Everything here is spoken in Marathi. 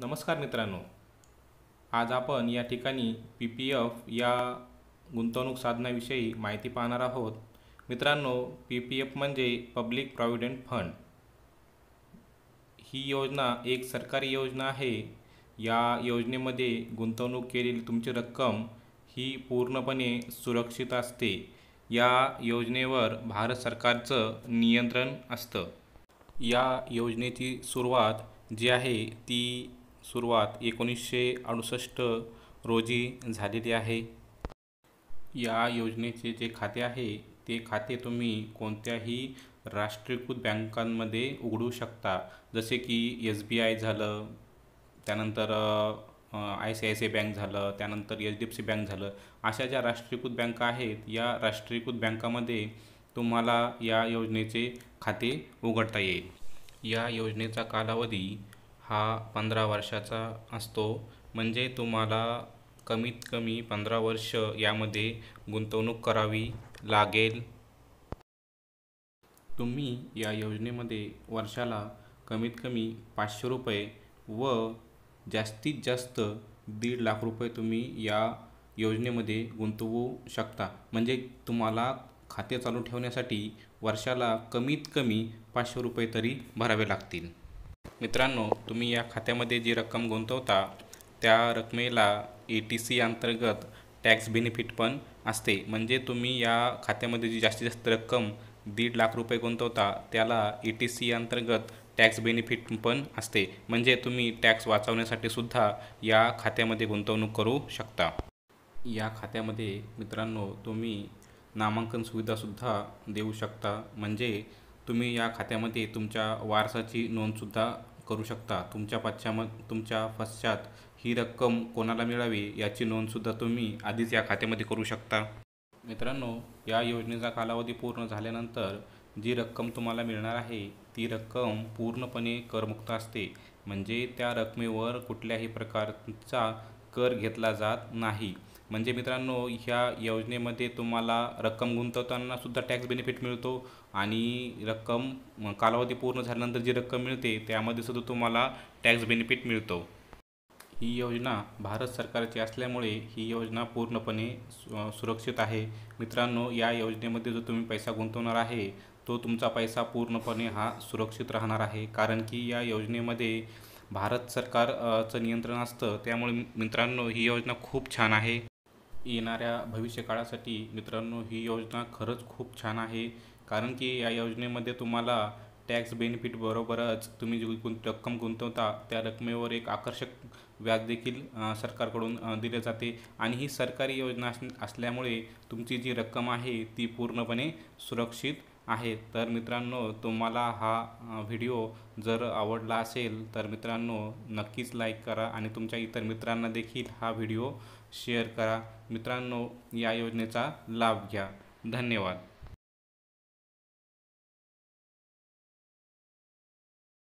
नमस्कार मित्रांनो आज आपण या ठिकाणी पी पी एफ या गुंतवणूक साधनाविषयी माहिती पाहणार आहोत मित्रांनो पी पी एफ म्हणजे पब्लिक प्रॉव्हिडंट फंड ही योजना एक सरकारी योजना आहे या योजनेमध्ये गुंतवणूक केलेली तुमची रक्कम ही पूर्णपणे सुरक्षित असते या योजनेवर भारत सरकारचं नियंत्रण असतं या योजनेची सुरुवात जी आहे ती सुरुवात एकोणीसशे अडुसष्ट रोजी झालेली आहे या योजनेचे जे खाते आहे ते खाते तुम्ही कोणत्याही राष्ट्रीयकृत बँकांमध्ये उघडू शकता जसे की एस बी आय झालं त्यानंतर I C I C bank झालं त्यानंतर H D F C bank झालं अशा ज्या राष्ट्रीयकृत बँका आहेत या राष्ट्रीयकृत बँकामध्ये तुम्हाला या योजनेचे खाते उघडता येईल या योजनेचा कालावधी हा पंधरा वर्षाचा असतो म्हणजे तुम्हाला कमीत कमी पंधरा वर्ष यामध्ये गुंतवणूक करावी लागेल तुम्ही या योजनेमध्ये वर्षाला कमीत कमी पाचशे रुपये व जास्तीत जास्त दीड लाख रुपये तुम्ही या योजनेमध्ये गुंतवू शकता म्हणजे तुम्हाला खाते चालू ठेवण्यासाठी वर्षाला कमीत कमी पाचशे रुपये तरी भरावे लागतील मित्रांनो तुम्ही या खात्यामध्ये जी रक्कम गुंतवता त्या रकमेला ए टी सी अंतर्गत टॅक्स बेनिफिट पण असते म्हणजे तुम्ही या खात्यामध्ये जी जास्तीत जास्त रक्कम दीड लाख रुपये गुंतवता त्याला ए टी सी अंतर्गत टॅक्स बेनिफिट पण असते म्हणजे तुम्ही टॅक्स वाचवण्यासाठी सुद्धा या खात्यामध्ये गुंतवणूक करू शकता या खात्यामध्ये मित्रांनो तुम्ही नामांकन सुविधासुद्धा देऊ शकता म्हणजे तुम्ही या खात्यामध्ये तुमच्या वारसाची नोंदसुद्धा करू शकता तुमच्या पश्चाम तुमच्या पश्चात ही रक्कम कोणाला मिळावी याची नोंदसुद्धा तुम्ही आधीच या खात्यामध्ये करू शकता मित्रांनो या योजनेचा कालावधी पूर्ण झाल्यानंतर जी रक्कम तुम्हाला मिळणार आहे ती रक्कम पूर्णपणे करमुक्त असते म्हणजे त्या रकमेवर कुठल्याही प्रकारचा कर घेतला जात नाही म्हणजे मित्रांनो ह्या योजनेमध्ये तुम्हाला रक्कम गुंतवताना सुद्धा टॅक्स बेनिफिट मिळतो आणि रक्कम कालावधी पूर्ण झाल्यानंतर जी रक्कम मिळते त्यामध्ये सुद्धा तुम्हाला टॅक्स बेनिफिट मिळतो ही योजना भारत सरकारची असल्यामुळे ही योजना पूर्णपणे सुरक्षित आहे मित्रांनो या योजनेमध्ये जो तुम्ही पैसा गुंतवणार आहे तो तुमचा पैसा पूर्णपणे हा सुरक्षित राहणार आहे कारण की या योजनेमध्ये भारत सरकारचं नियंत्रण असतं त्यामुळे मित्रांनो ही योजना खूप छान आहे येणाऱ्या भविष्यकाळासाठी मित्रांनो ही योजना खरंच खूप छान आहे कारण की या योजनेमध्ये तुम्हाला टॅक्स बेनिफिट बरोबरच तुम्ही जी गुं रक्कम गुंतवता त्या रकमेवर एक आकर्षक व्याज देखील सरकारकडून दिले जाते आणि ही सरकारी योजना असल्यामुळे तुमची जी रक्कम आहे ती पूर्णपणे सुरक्षित आहे तर मित्रांनो तुम्हाला हा व्हिडिओ जर आवडला असेल तर मित्रांनो नक्कीच लाईक करा आणि तुमच्या इतर मित्रांना देखील हा व्हिडिओ शेअर करा मित्रांनो या योजनेचा लाभ घ्या धन्यवाद